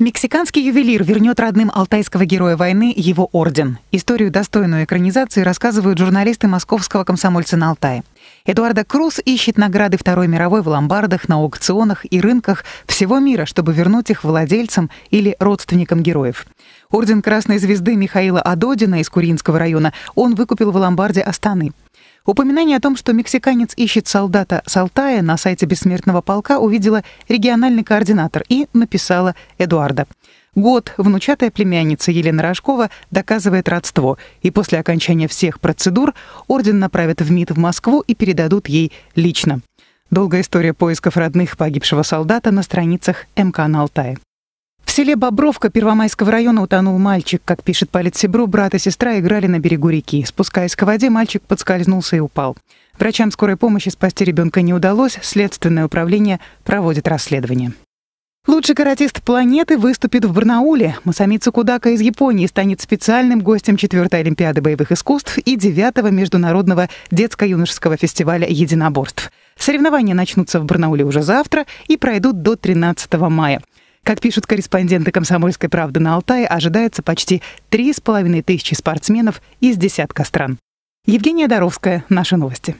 Мексиканский ювелир вернет родным алтайского героя войны его орден. Историю, достойную экранизации, рассказывают журналисты московского комсомольца на Алтае. Эдуарда Круз ищет награды Второй мировой в ломбардах, на аукционах и рынках всего мира, чтобы вернуть их владельцам или родственникам героев. Орден Красной Звезды Михаила Адодина из Куринского района он выкупил в ломбарде Астаны. Упоминание о том, что мексиканец ищет солдата Салтая на сайте бессмертного полка увидела региональный координатор и написала Эдуарда. Год внучатая племянница Елена Рожкова доказывает родство, и после окончания всех процедур орден направят в МИД в Москву и передадут ей лично. Долгая история поисков родных погибшего солдата на страницах МК на Алтае. В селе Бобровка Первомайского района утонул мальчик. Как пишет политсебру, брат и сестра играли на берегу реки. Спускаясь к воде, мальчик подскользнулся и упал. Врачам скорой помощи спасти ребенка не удалось. Следственное управление проводит расследование. Лучший каратист планеты выступит в Барнауле. Масамицу Кудака из Японии станет специальным гостем 4 Олимпиады боевых искусств и 9 Международного детско-юношеского фестиваля единоборств. Соревнования начнутся в Барнауле уже завтра и пройдут до 13 мая. Как пишут корреспонденты «Комсомольской правды» на Алтае, ожидается почти 3,5 тысячи спортсменов из десятка стран. Евгения Доровская, «Наши новости».